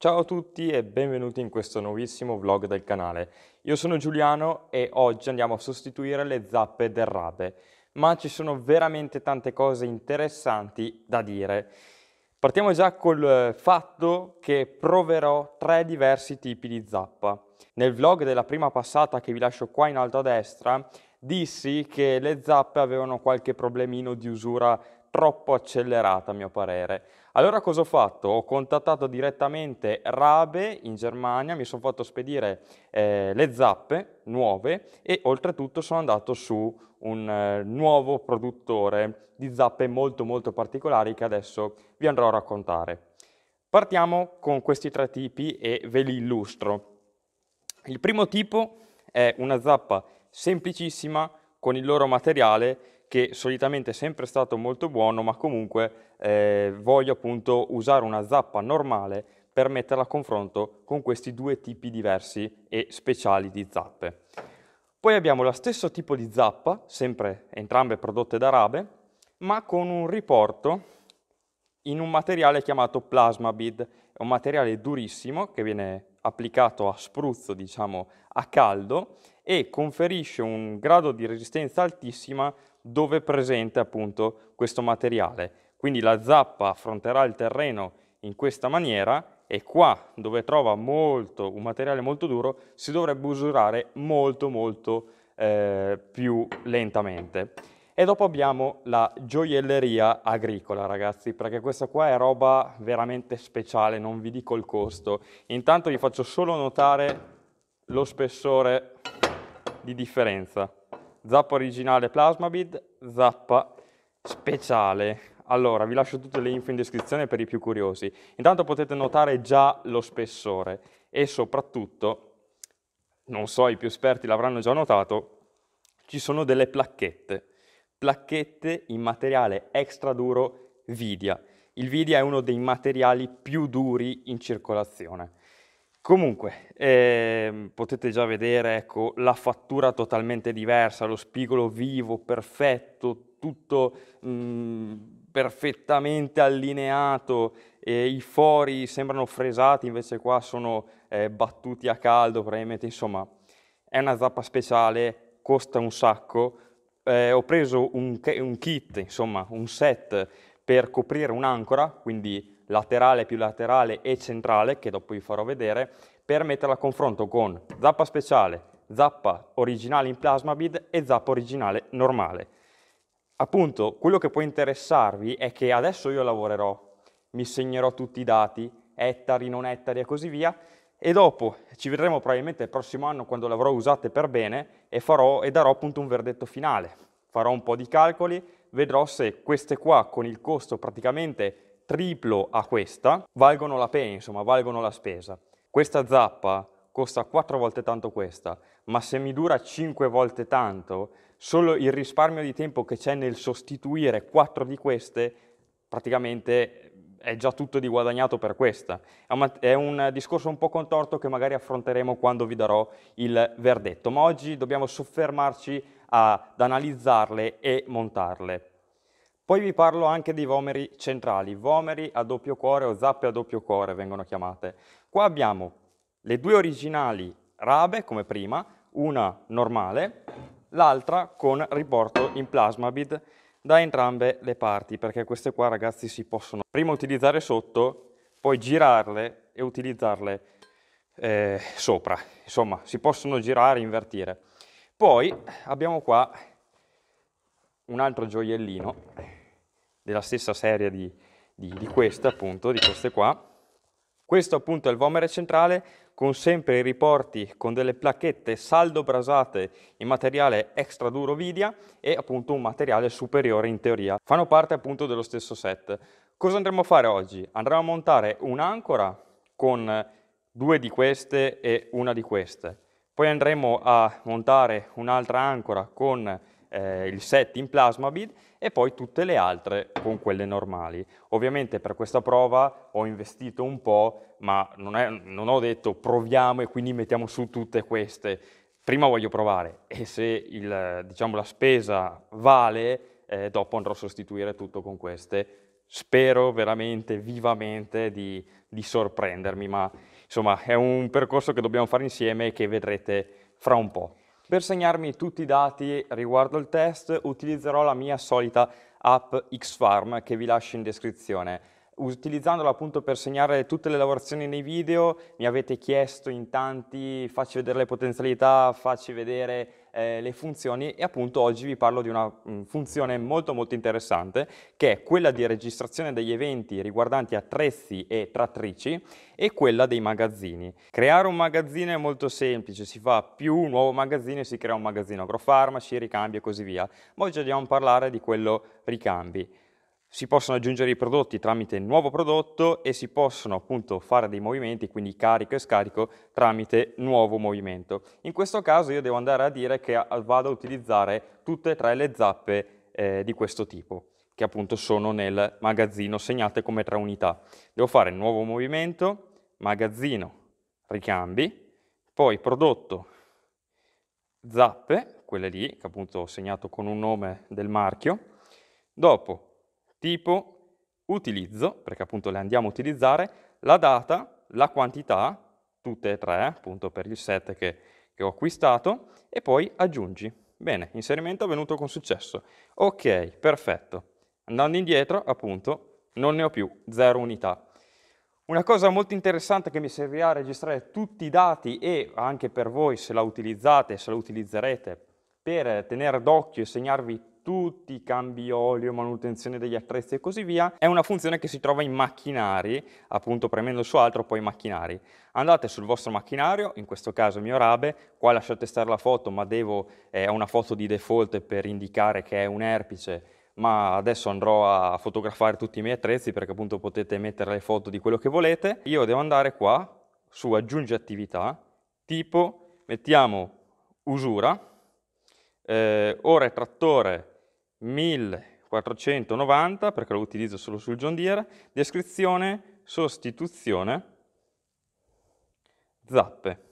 Ciao a tutti e benvenuti in questo nuovissimo vlog del canale. Io sono Giuliano e oggi andiamo a sostituire le zappe del rabe, ma ci sono veramente tante cose interessanti da dire. Partiamo già col eh, fatto che proverò tre diversi tipi di zappa. Nel vlog della prima passata che vi lascio qua in alto a destra, dissi che le zappe avevano qualche problemino di usura troppo accelerata a mio parere. Allora cosa ho fatto? Ho contattato direttamente Rabe in Germania, mi sono fatto spedire eh, le zappe nuove e oltretutto sono andato su un eh, nuovo produttore di zappe molto molto particolari che adesso vi andrò a raccontare. Partiamo con questi tre tipi e ve li illustro. Il primo tipo è una zappa semplicissima con il loro materiale che solitamente è sempre stato molto buono, ma comunque eh, voglio appunto usare una zappa normale per metterla a confronto con questi due tipi diversi e speciali di zappe. Poi abbiamo lo stesso tipo di zappa, sempre entrambe prodotte da Rabe, ma con un riporto in un materiale chiamato plasma bead, un materiale durissimo che viene applicato a spruzzo, diciamo, a caldo e conferisce un grado di resistenza altissima dove è presente appunto questo materiale. Quindi la zappa affronterà il terreno in questa maniera e qua dove trova molto, un materiale molto duro si dovrebbe usurare molto molto eh, più lentamente. E dopo abbiamo la gioielleria agricola, ragazzi, perché questa qua è roba veramente speciale, non vi dico il costo. Intanto vi faccio solo notare lo spessore di differenza zappa originale Plasmabid, zappa speciale. Allora, vi lascio tutte le info in descrizione per i più curiosi. Intanto potete notare già lo spessore e soprattutto, non so, i più esperti l'avranno già notato, ci sono delle placchette. Placchette in materiale extra duro Vidia. Il Vidia è uno dei materiali più duri in circolazione. Comunque, eh, potete già vedere ecco, la fattura totalmente diversa, lo spigolo vivo, perfetto, tutto mh, mm, perfettamente allineato, eh, i fori sembrano fresati, invece qua sono eh, battuti a caldo, probabilmente, insomma, è una zappa speciale, costa un sacco. Eh, ho preso un, un kit, insomma, un set per coprire un'ancora, quindi laterale più laterale e centrale, che dopo vi farò vedere, per metterla a confronto con zappa speciale, zappa originale in plasma bead e zappa originale normale. Appunto, quello che può interessarvi è che adesso io lavorerò, mi segnerò tutti i dati, ettari, non ettari e così via, e dopo ci vedremo probabilmente il prossimo anno quando l'avrò avrò usate per bene e, farò, e darò appunto un verdetto finale. Farò un po' di calcoli, vedrò se queste qua con il costo praticamente triplo a questa valgono la pena, insomma, valgono la spesa. Questa zappa costa 4 volte tanto questa, ma se mi dura 5 volte tanto, solo il risparmio di tempo che c'è nel sostituire 4 di queste praticamente è già tutto di guadagnato per questa. È un discorso un po' contorto che magari affronteremo quando vi darò il verdetto, ma oggi dobbiamo soffermarci ad analizzarle e montarle. Poi vi parlo anche dei vomeri centrali, vomeri a doppio cuore o zappe a doppio cuore vengono chiamate. Qua abbiamo le due originali rabe come prima, una normale, l'altra con riporto in plasmabid da entrambe le parti, perché queste qua ragazzi si possono prima utilizzare sotto, poi girarle e utilizzarle eh, sopra. Insomma, si possono girare e invertire. Poi abbiamo qua un altro gioiellino della stessa serie di, di, di questa, appunto, di queste qua. Questo appunto è il vomere centrale con sempre i riporti con delle placchette saldo brasate in materiale extra duro vidia e appunto un materiale superiore in teoria. Fanno parte appunto dello stesso set. Cosa andremo a fare oggi? Andremo a montare un'ancora con due di queste e una di queste poi andremo a montare un'altra ancora con eh, il set in plasmabid e poi tutte le altre con quelle normali. Ovviamente per questa prova ho investito un po', ma non, è, non ho detto proviamo e quindi mettiamo su tutte queste. Prima voglio provare e se il, diciamo, la spesa vale, eh, dopo andrò a sostituire tutto con queste. Spero veramente vivamente di, di sorprendermi, ma Insomma, è un percorso che dobbiamo fare insieme e che vedrete fra un po'. Per segnarmi tutti i dati riguardo il test utilizzerò la mia solita app Xfarm che vi lascio in descrizione. Utilizzandola appunto per segnare tutte le lavorazioni nei video, mi avete chiesto in tanti facci vedere le potenzialità, facci vedere eh, le funzioni e appunto oggi vi parlo di una mm, funzione molto molto interessante che è quella di registrazione degli eventi riguardanti attrezzi e trattrici e quella dei magazzini. Creare un magazzino è molto semplice, si fa più un nuovo magazzino e si crea un magazzino agrofarmaci, ricambi e così via, ma oggi andiamo a parlare di quello ricambi si possono aggiungere i prodotti tramite il nuovo prodotto e si possono appunto fare dei movimenti, quindi carico e scarico, tramite nuovo movimento. In questo caso io devo andare a dire che eh, vado a utilizzare tutte e tre le zappe eh, di questo tipo, che appunto sono nel magazzino segnate come tre unità. Devo fare nuovo movimento, magazzino, ricambi, poi prodotto, zappe, quelle lì che appunto ho segnato con un nome del marchio, dopo tipo, utilizzo, perché appunto le andiamo a utilizzare, la data, la quantità, tutte e tre, appunto per il set che, che ho acquistato, e poi aggiungi. Bene, inserimento avvenuto con successo. Ok, perfetto. Andando indietro, appunto, non ne ho più, zero unità. Una cosa molto interessante che mi servirà a registrare tutti i dati e anche per voi se la utilizzate, se la utilizzerete, per tenere d'occhio e segnarvi tutti i cambi olio, manutenzione degli attrezzi e così via, è una funzione che si trova in macchinari, appunto premendo su altro poi macchinari. Andate sul vostro macchinario, in questo caso il mio Rabe, qua lasciate stare la foto, ma devo, è eh, una foto di default per indicare che è un erpice, ma adesso andrò a fotografare tutti i miei attrezzi perché appunto potete mettere le foto di quello che volete. Io devo andare qua su aggiungi attività, tipo mettiamo usura, eh, ore trattore 1490, perché lo utilizzo solo sul John Deere, descrizione, sostituzione, zappe.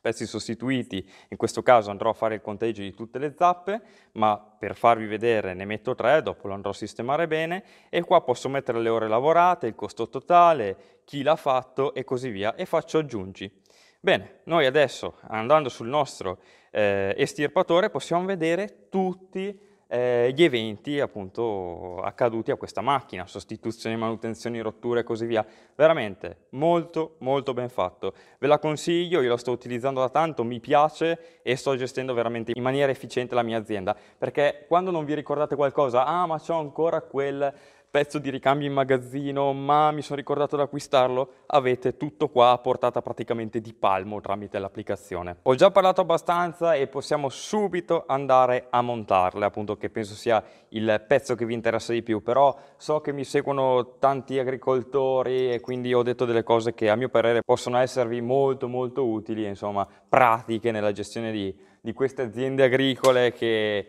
Pezzi sostituiti, in questo caso andrò a fare il conteggio di tutte le zappe, ma per farvi vedere ne metto tre, dopo lo andrò a sistemare bene, e qua posso mettere le ore lavorate, il costo totale, chi l'ha fatto e così via, e faccio aggiungi. Bene, noi adesso andando sul nostro eh, estirpatore possiamo vedere tutti eh, gli eventi appunto accaduti a questa macchina, sostituzioni, manutenzioni, rotture e così via. Veramente molto molto ben fatto. Ve la consiglio, io la sto utilizzando da tanto, mi piace e sto gestendo veramente in maniera efficiente la mia azienda perché quando non vi ricordate qualcosa, ah ma c'ho ancora quel pezzo di ricambio in magazzino, ma mi sono ricordato di acquistarlo, avete tutto qua a portata praticamente di palmo tramite l'applicazione. Ho già parlato abbastanza e possiamo subito andare a montarle, appunto che penso sia il pezzo che vi interessa di più, però so che mi seguono tanti agricoltori e quindi ho detto delle cose che a mio parere possono esservi molto molto utili, insomma pratiche nella gestione di, di queste aziende agricole che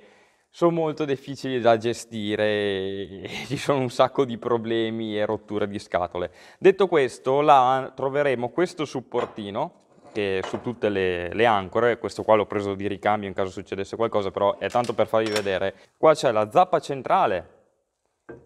sono molto difficili da gestire, ci sono un sacco di problemi e rotture di scatole. Detto questo, là troveremo questo supportino, che su tutte le, le, ancore, questo qua l'ho preso di ricambio in caso succedesse qualcosa, però è tanto per farvi vedere, qua c'è la zappa centrale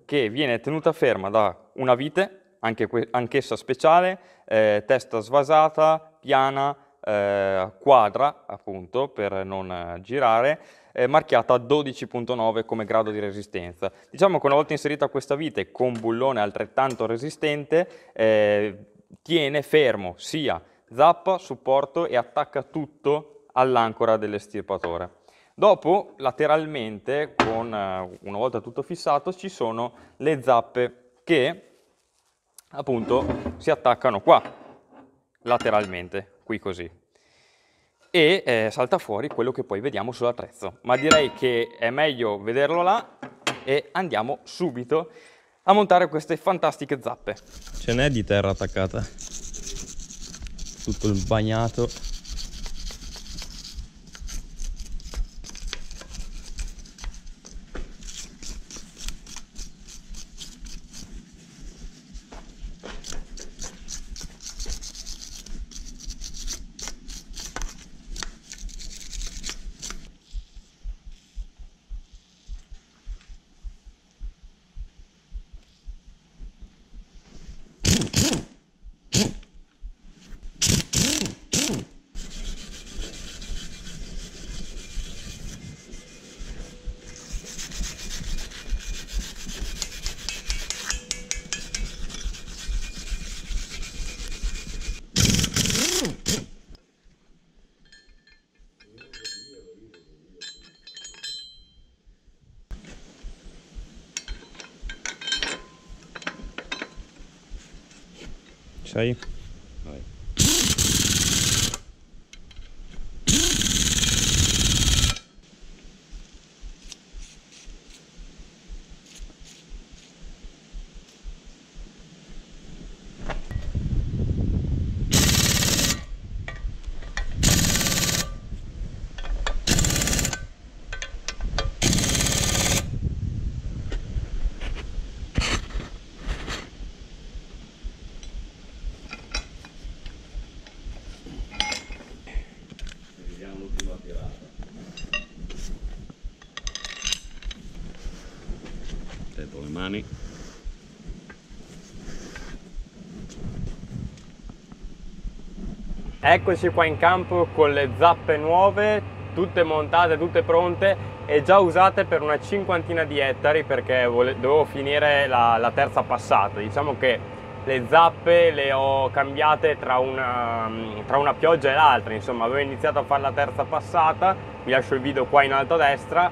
che viene tenuta ferma da una vite, anche anch'essa speciale, eh, testa svasata, piana, eh, quadra appunto per non eh, girare, eh, marchiata a 12.9 come grado di resistenza. Diciamo che una volta inserita questa vite con bullone altrettanto resistente, eh, tiene fermo sia zappa, supporto e attacca tutto all'ancora dell'estirpatore. Dopo, lateralmente, con, eh, una volta tutto fissato, ci sono le zappe che appunto si attaccano qua, lateralmente, qui così, e eh, salta fuori quello che poi vediamo sull'attrezzo. Ma direi che è meglio vederlo là e andiamo subito a montare queste fantastiche zappe. Ce n'è di terra attaccata, tutto il bagnato. isso aí. Eccoci qua in campo con le zappe nuove, tutte montate, tutte pronte e già usate per una cinquantina di ettari perché dovevo finire la, la terza passata. Diciamo che le zappe le ho cambiate tra una, tra una pioggia e l'altra, insomma avevo iniziato a fare la terza passata, vi lascio il video qua in alto a destra,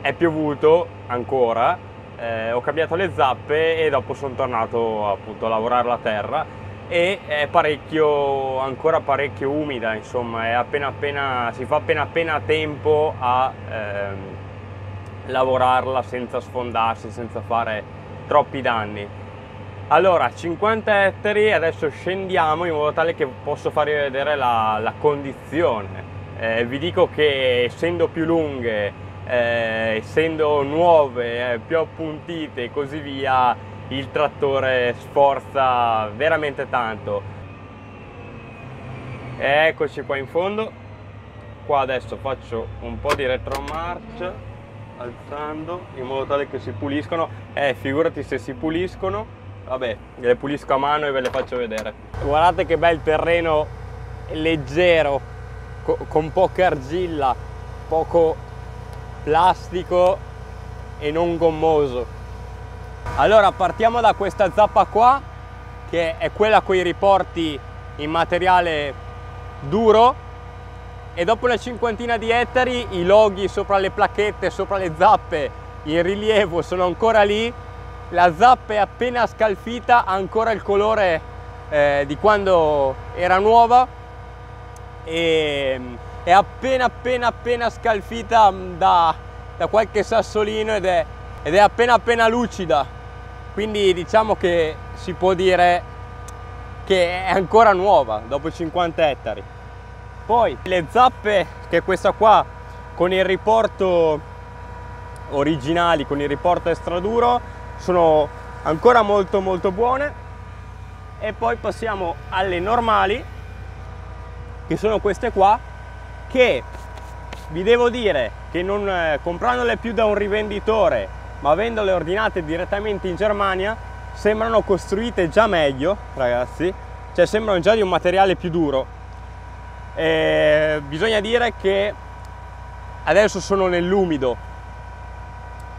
è piovuto ancora, eh, ho cambiato le zappe e dopo sono tornato appunto a lavorare la terra e è parecchio, ancora parecchio umida, insomma, appena appena, si fa appena appena tempo a ehm, lavorarla senza sfondarsi, senza fare troppi danni. Allora, 50 ettari, adesso scendiamo in modo tale che posso farvi vedere la, la condizione. Eh, vi dico che essendo più lunghe, eh, essendo nuove, eh, più appuntite e così via, il trattore sforza veramente tanto eccoci qua in fondo qua adesso faccio un po' di retromarcia alzando in modo tale che si puliscono eh figurati se si puliscono vabbè le pulisco a mano e ve le faccio vedere guardate che bel terreno leggero co con poca argilla poco plastico e non gommoso allora partiamo da questa zappa qua che è quella con i riporti in materiale duro e dopo una cinquantina di ettari i loghi sopra le placchette, sopra le zappe in rilievo sono ancora lì, la zappa è appena scalfita, ha ancora il colore eh, di quando era nuova e è appena appena appena scalfita mm, da, da qualche sassolino ed è, ed è appena appena lucida quindi diciamo che si può dire che è ancora nuova dopo 50 ettari poi le zappe che è questa qua con il riporto originali con il riporto estraduro sono ancora molto molto buone e poi passiamo alle normali che sono queste qua che vi devo dire che non, eh, comprandole più da un rivenditore ma avendole ordinate direttamente in Germania sembrano costruite già meglio, ragazzi, cioè sembrano già di un materiale più duro. E bisogna dire che adesso sono nell'umido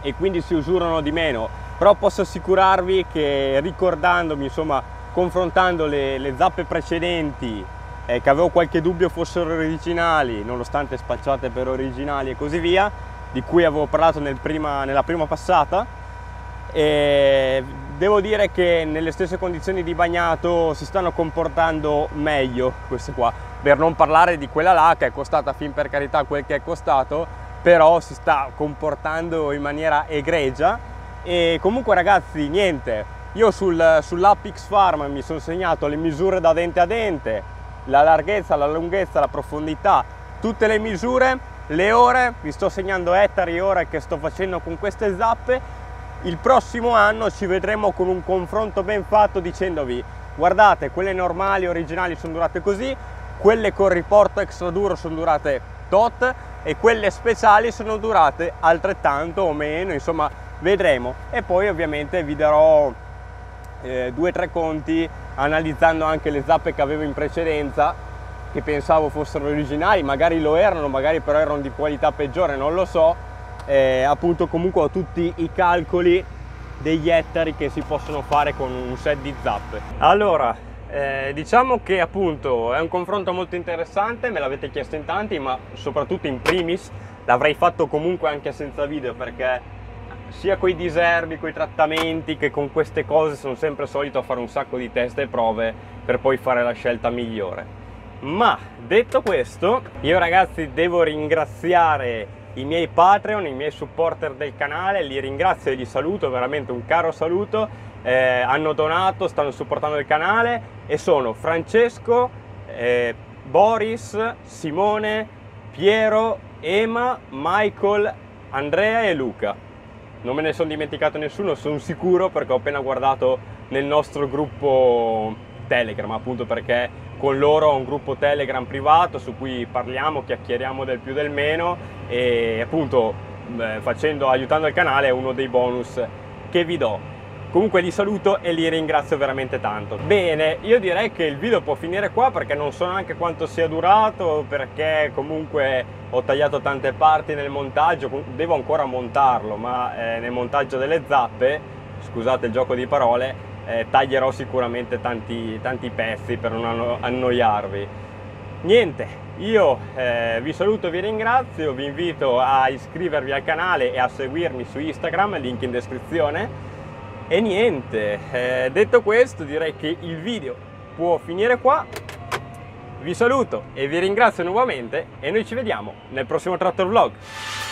e quindi si usurano di meno, però posso assicurarvi che ricordandomi, insomma, confrontando le, le zappe precedenti eh, che avevo qualche dubbio fossero originali, nonostante spacciate per originali e così via, di cui avevo parlato nel prima, nella prima passata e devo dire che nelle stesse condizioni di bagnato si stanno comportando meglio queste qua per non parlare di quella là che è costata fin per carità quel che è costato però si sta comportando in maniera egregia e comunque ragazzi niente io sul, sull'Appix Farm mi sono segnato le misure da dente a dente la larghezza, la lunghezza, la profondità tutte le misure le ore, vi sto segnando ettari e ore che sto facendo con queste zappe, il prossimo anno ci vedremo con un confronto ben fatto dicendovi guardate quelle normali originali sono durate così, quelle con riporto extra duro sono durate tot e quelle speciali sono durate altrettanto o meno, insomma vedremo e poi ovviamente vi darò eh, due o tre conti analizzando anche le zappe che avevo in precedenza che pensavo fossero originali, magari lo erano, magari però erano di qualità peggiore, non lo so, eh, appunto comunque ho tutti i calcoli degli ettari che si possono fare con un set di zappe. Allora, eh, diciamo che appunto è un confronto molto interessante, me l'avete chiesto in tanti, ma soprattutto in primis l'avrei fatto comunque anche senza video perché sia coi diserbi, coi trattamenti che con queste cose sono sempre solito a fare un sacco di test e prove per poi fare la scelta migliore ma detto questo io ragazzi devo ringraziare i miei Patreon, i miei supporter del canale, li ringrazio e li saluto, veramente un caro saluto. Eh, hanno donato, stanno supportando il canale e sono Francesco, eh, Boris, Simone, Piero, Ema, Michael, Andrea e Luca. Non me ne sono dimenticato nessuno, sono sicuro perché ho appena guardato nel nostro gruppo Telegram, appunto perché con loro ho un gruppo Telegram privato su cui parliamo, chiacchieriamo del più del meno e appunto eh, facendo, aiutando il canale è uno dei bonus che vi do. Comunque li saluto e li ringrazio veramente tanto. Bene, io direi che il video può finire qua perché non so neanche quanto sia durato, perché comunque ho tagliato tante parti nel montaggio, devo ancora montarlo, ma eh, nel montaggio delle zappe, scusate il gioco di parole, eh, taglierò sicuramente tanti, tanti pezzi per non annoiarvi. Niente, io eh, vi saluto, vi ringrazio, vi invito a iscrivervi al canale e a seguirmi su Instagram, link in descrizione. E niente, eh, detto questo direi che il video può finire qua. Vi saluto e vi ringrazio nuovamente e noi ci vediamo nel prossimo Trattor Vlog.